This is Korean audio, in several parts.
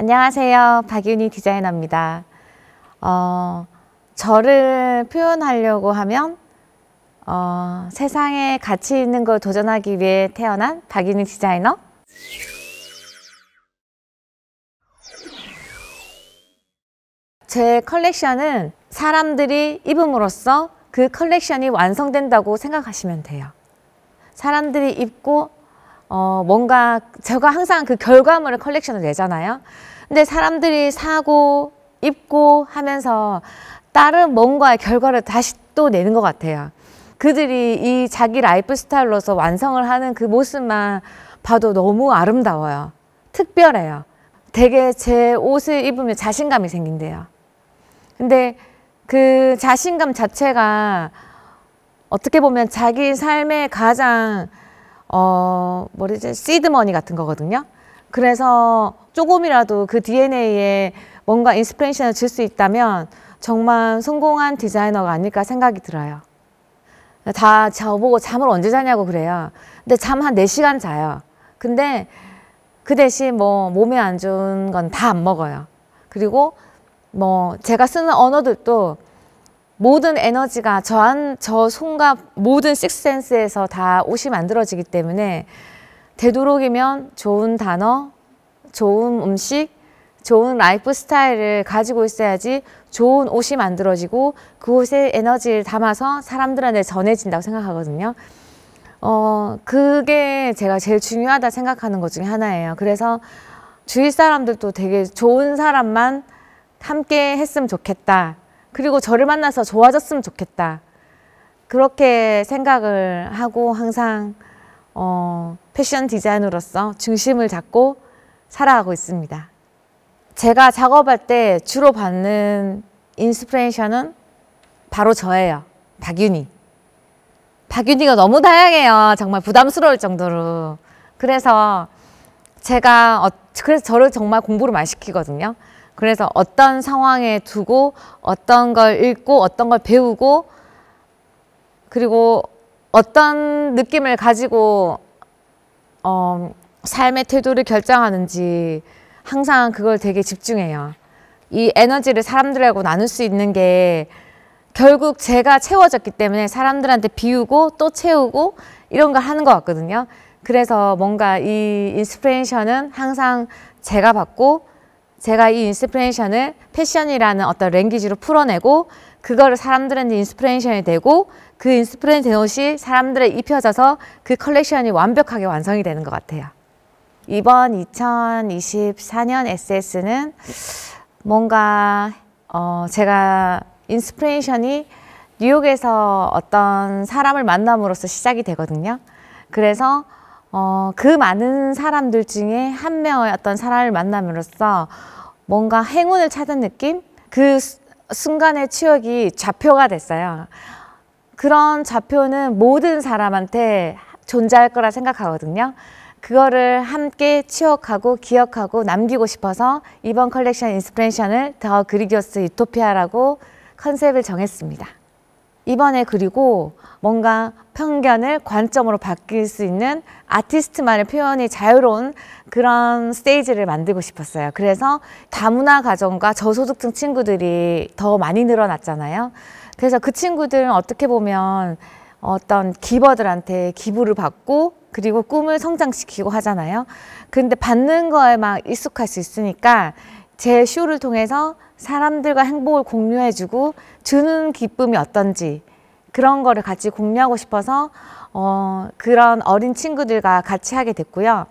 안녕하세요. 박윤희 디자이너입니다. 어, 저를 표현하려고 하면 어, 세상에 가치 있는 걸 도전하기 위해 태어난 박윤희 디자이너 제 컬렉션은 사람들이 입음으로써 그 컬렉션이 완성된다고 생각하시면 돼요. 사람들이 입고 어, 뭔가 제가 항상 그 결과물을 컬렉션을 내잖아요. 근데 사람들이 사고 입고 하면서 다른 뭔가의 결과를 다시 또 내는 것 같아요. 그들이 이 자기 라이프 스타일로서 완성을 하는 그 모습만 봐도 너무 아름다워요. 특별해요. 되게 제 옷을 입으면 자신감이 생긴대요. 근데 그 자신감 자체가 어떻게 보면 자기 삶의 가장 어, 뭐지, 시드머니 같은 거거든요. 그래서 조금이라도 그 DNA에 뭔가 인스피레이션을 줄 수 있다면 정말 성공한 디자이너가 아닐까 생각이 들어요. 다 저보고 잠을 언제 자냐고 그래요. 근데 잠 한 네시간 자요. 근데 그 대신 뭐 몸에 안 좋은 건 다 안 먹어요. 그리고 뭐 제가 쓰는 언어들도 모든 에너지가 저한 저 손과 모든 식센스에서 스다 옷이 만들어지기 때문에 되도록이면 좋은 단어, 좋은 음식, 좋은 라이프 스타일을 가지고 있어야지 좋은 옷이 만들어지고 그옷의 에너지를 담아서 사람들한테 전해진다고 생각하거든요. 어, 그게 제가 제일 중요하다 생각하는 것 중에 하나예요. 그래서 주위 사람들도 되게 좋은 사람만 함께 했으면 좋겠다. 그리고 저를 만나서 좋아졌으면 좋겠다. 그렇게 생각을 하고 항상 어, 패션 디자인으로서 중심을 잡고 살아가고 있습니다. 제가 작업할 때 주로 받는 인스프레이션은 바로 저예요. 박윤희. 박윤희가 너무 다양해요. 정말 부담스러울 정도로. 그래서 제가 어, 그래서 저를 정말 공부를 많이 시키거든요. 그래서 어떤 상황에 두고 어떤 걸 읽고 어떤 걸 배우고 그리고 어떤 느낌을 가지고 어, 삶의 태도를 결정하는지 항상 그걸 되게 집중해요. 이 에너지를 사람들하고 나눌 수 있는 게 결국 제가 채워졌기 때문에 사람들한테 비우고 또 채우고 이런 걸 하는 것 같거든요. 그래서 뭔가 이 인스피레이션은 항상 제가 받고 제가 이 인스프레이션을 패션이라는 어떤 랭귀지로 풀어내고 그거를 사람들한테 인스프레이션이 되고 그 인스프레이션 옷이 사람들의 입혀져서 그 컬렉션이 완벽하게 완성이 되는 것 같아요. 이번 2024년 SS는 뭔가 어 제가 인스프레이션이 뉴욕에서 어떤 사람을 만남으로써 시작이 되거든요. 그래서 어, 그 많은 사람들 중에 한 명의 어떤 사람을 만남으로써 뭔가 행운을 찾은 느낌? 그 순간의 추억이 좌표가 됐어요. 그런 좌표는 모든 사람한테 존재할 거라 생각하거든요. 그거를 함께 추억하고 기억하고 남기고 싶어서 이번 컬렉션 인스프레이션을 더 그리기어스 유토피아라고 컨셉을 정했습니다. 이번에 그리고 뭔가 편견을 관점으로 바뀔 수 있는 아티스트만의 표현이 자유로운 그런 스테이지를 만들고 싶었어요. 그래서 다문화 가정과 저소득층 친구들이 더 많이 늘어났잖아요. 그래서 그 친구들은 어떻게 보면 어떤 기버들한테 기부를 받고 그리고 꿈을 성장시키고 하잖아요. 근데 받는 거에 막 익숙할 수 있으니까 제 쇼를 통해서 사람들과 행복을 공유해주고 주는 기쁨이 어떤지 그런 거를 같이 공유하고 싶어서 어, 그런 어린 친구들과 같이 하게 됐고요.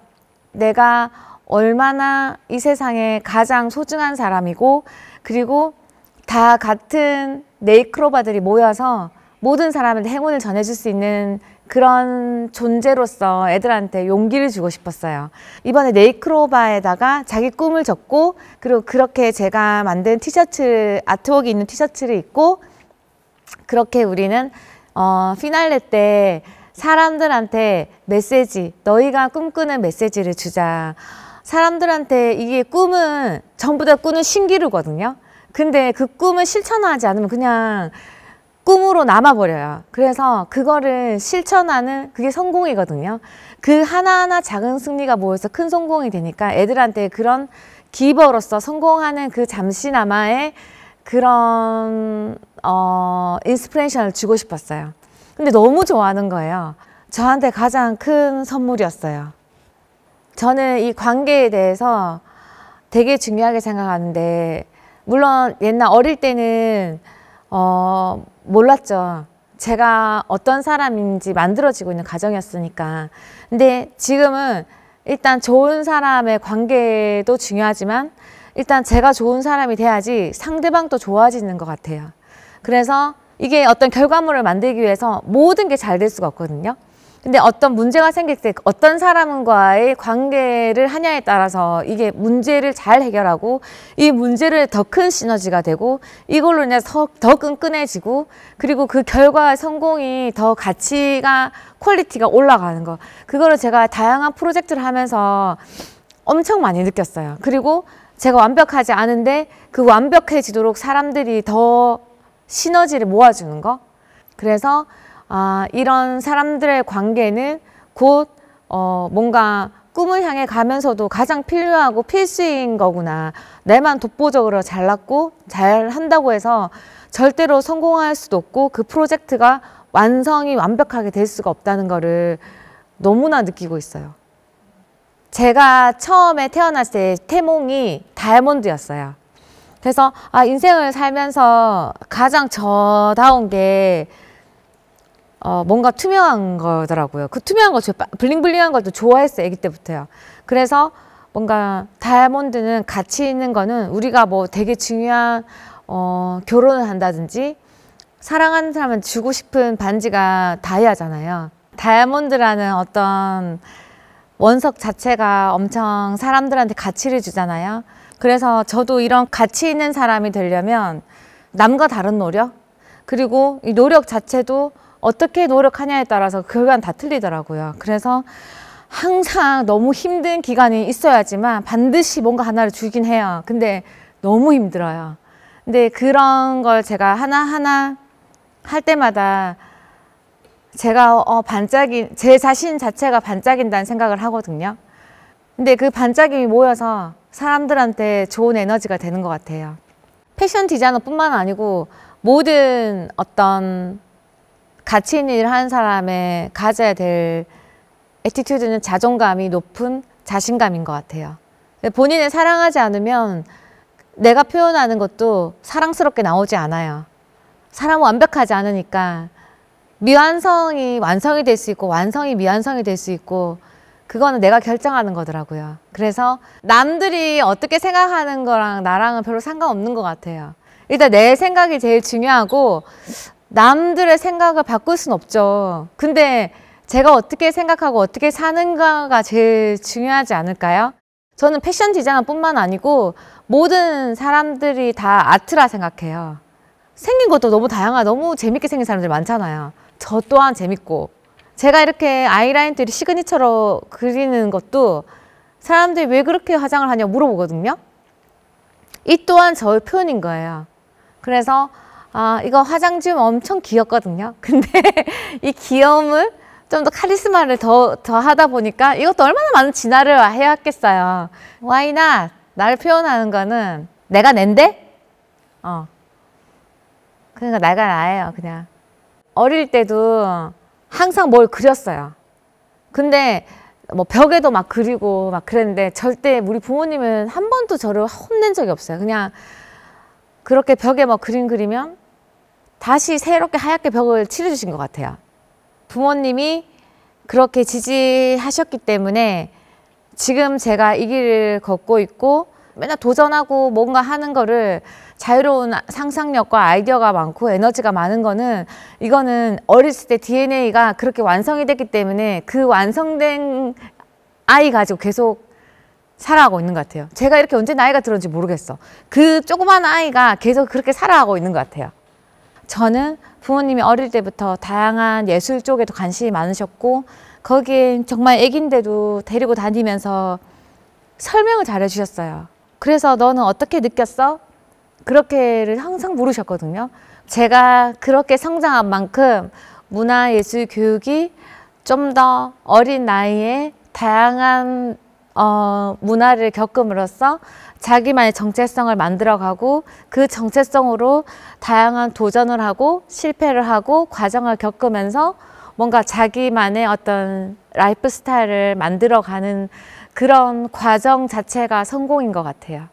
내가 얼마나 이 세상에 가장 소중한 사람이고 그리고 다 같은 네이크로바들이 모여서 모든 사람한테 행운을 전해줄 수 있는 그런 존재로서 애들한테 용기를 주고 싶었어요. 이번에 네이크로바에다가 자기 꿈을 적고 그리고 그렇게 제가 만든 티셔츠 아트웍이 있는 티셔츠를 입고 그렇게 우리는 어, 피날레 때 사람들한테 메시지 너희가 꿈꾸는 메시지를 주자. 사람들한테 이게 꿈은 전부 다 꿈은 신기루거든요. 근데 그 꿈을 실천하지 않으면 그냥 꿈으로 남아버려요. 그래서 그거를 실천하는 그게 성공이거든요. 그 하나하나 작은 승리가 모여서 큰 성공이 되니까 애들한테 그런 기버로서 성공하는 그 잠시나마의 그런 어 인스피레이션을 주고 싶었어요. 근데 너무 좋아하는 거예요. 저한테 가장 큰 선물이었어요. 저는 이 관계에 대해서 되게 중요하게 생각하는데 물론 옛날 어릴 때는 어 몰랐죠. 제가 어떤 사람인지 만들어지고 있는 가정이었으니까 근데 지금은 일단 좋은 사람의 관계도 중요하지만 일단 제가 좋은 사람이 돼야지 상대방도 좋아지는 것 같아요. 그래서 이게 어떤 결과물을 만들기 위해서 모든 게 잘 될 수가 없거든요. 근데 어떤 문제가 생길 때 어떤 사람과의 관계를 하냐에 따라서 이게 문제를 잘 해결하고 이 문제를 더 큰 시너지가 되고 이걸로 인해서 더 끈끈해지고 그리고 그 결과 성공이 더 가치가 퀄리티가 올라가는 거 그거를 제가 다양한 프로젝트를 하면서 엄청 많이 느꼈어요. 그리고 제가 완벽하지 않은데 그 완벽해지도록 사람들이 더 시너지를 모아주는 거 그래서 아, 이런 사람들의 관계는 곧 어, 뭔가 꿈을 향해 가면서도 가장 필요하고 필수인 거구나. 내만 독보적으로 잘났고 잘한다고 해서 절대로 성공할 수도 없고 그 프로젝트가 완성이 완벽하게 될 수가 없다는 거를 너무나 느끼고 있어요. 제가 처음에 태어났을 때 태몽이 다이아몬드였어요. 그래서 아, 인생을 살면서 가장 저다운 게 어, 뭔가 투명한 거더라고요. 그 투명한 거, 제 블링블링한 것도 좋아했어요. 아기 때부터요. 그래서 뭔가 다이아몬드는 가치 있는 거는 우리가 뭐 되게 중요한 어, 결혼을 한다든지 사랑하는 사람은 주고 싶은 반지가 다이아잖아요. 다이아몬드라는 어떤 원석 자체가 엄청 사람들한테 가치를 주잖아요. 그래서 저도 이런 가치 있는 사람이 되려면 남과 다른 노력, 그리고 이 노력 자체도 어떻게 노력하냐에 따라서 그과다 틀리더라고요. 그래서 항상 너무 힘든 기간이 있어야지만 반드시 뭔가 하나를 주긴 해요. 근데 너무 힘들어요. 근데 그런 걸 제가 하나하나 할 때마다 제가 어 반짝인 제 자신 자체가 반짝인다는 생각을 하거든요. 근데 그 반짝임이 모여서 사람들한테 좋은 에너지가 되는 것 같아요. 패션 디자이너뿐만 아니고 모든 어떤 가치 있는 일을 하는 사람의 가져야 될 에티튜드는 자존감이 높은 자신감인 것 같아요. 본인을 사랑하지 않으면 내가 표현하는 것도 사랑스럽게 나오지 않아요. 사람은 완벽하지 않으니까 미완성이 완성이 될 수 있고 완성이 미완성이 될 수 있고 그거는 내가 결정하는 거더라고요. 그래서 남들이 어떻게 생각하는 거랑 나랑은 별로 상관없는 것 같아요. 일단 내 생각이 제일 중요하고 남들의 생각을 바꿀 순 없죠. 근데 제가 어떻게 생각하고 어떻게 사는가가 제일 중요하지 않을까요? 저는 패션 디자이너뿐만 아니고 모든 사람들이 다 아트라 생각해요. 생긴 것도 너무 다양하, 고 너무 재밌게 생긴 사람들 많잖아요. 저 또한 재밌고 제가 이렇게 아이라인들이 시그니처로 그리는 것도 사람들이 왜 그렇게 화장을 하냐 물어보거든요. 이 또한 저의 표현인 거예요. 그래서 아, 이거 화장 지금 엄청 귀엽거든요. 근데 이 귀여움을 좀 더 카리스마를 더, 더 하다 보니까 이것도 얼마나 많은 진화를 해왔겠어요. Why not? 나를 표현하는 거는 내가 낸데? 어. 그러니까 내가 나예요, 그냥. 어릴 때도 항상 뭘 그렸어요. 근데 뭐 벽에도 막 그리고 막 그랬는데 절대 우리 부모님은 한 번도 저를 혼낸 적이 없어요. 그냥 그렇게 벽에 뭐 그림 그리면 다시 새롭게 하얗게 벽을 칠해주신 것 같아요. 부모님이 그렇게 지지하셨기 때문에 지금 제가 이 길을 걷고 있고 맨날 도전하고 뭔가 하는 거를 자유로운 상상력과 아이디어가 많고 에너지가 많은 거는 이거는 어렸을 때 DNA가 그렇게 완성이 됐기 때문에 그 완성된 아이 가지고 계속 살아가고 있는 것 같아요. 제가 이렇게 언제 나이가 들었는지 모르겠어. 그 조그만 아이가 계속 그렇게 살아가고 있는 것 같아요. 저는 부모님이 어릴 때부터 다양한 예술 쪽에도 관심이 많으셨고 거기에 정말 애긴데도 데리고 다니면서 설명을 잘 해주셨어요. 그래서 너는 어떻게 느꼈어? 그렇게를 항상 물으셨거든요. 제가 그렇게 성장한 만큼 문화예술 교육이 좀 더 어린 나이에 다양한 어, 문화를 겪음으로써 자기만의 정체성을 만들어가고 그 정체성으로 다양한 도전을 하고 실패를 하고 과정을 겪으면서 뭔가 자기만의 어떤 라이프 스타일을 만들어가는 그런 과정 자체가 성공인 것 같아요.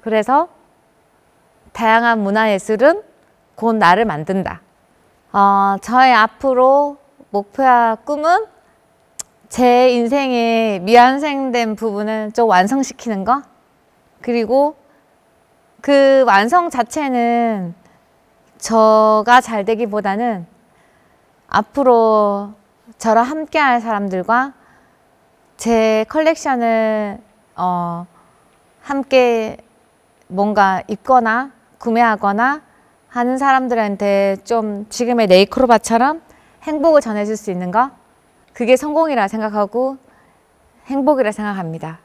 그래서 다양한 문화예술은 곧 나를 만든다. 어, 저의 앞으로 목표와 꿈은 제 인생에 미완성된 부분은 좀 완성시키는 거 그리고 그 완성 자체는 저가 잘 되기보다는 앞으로 저랑 함께 할 사람들과 제 컬렉션을 어, 함께 뭔가 입거나 구매하거나 하는 사람들한테 좀 지금의 네이크로바처럼 행복을 전해줄 수 있는 거 그게 성공이라 생각하고 행복이라 생각합니다.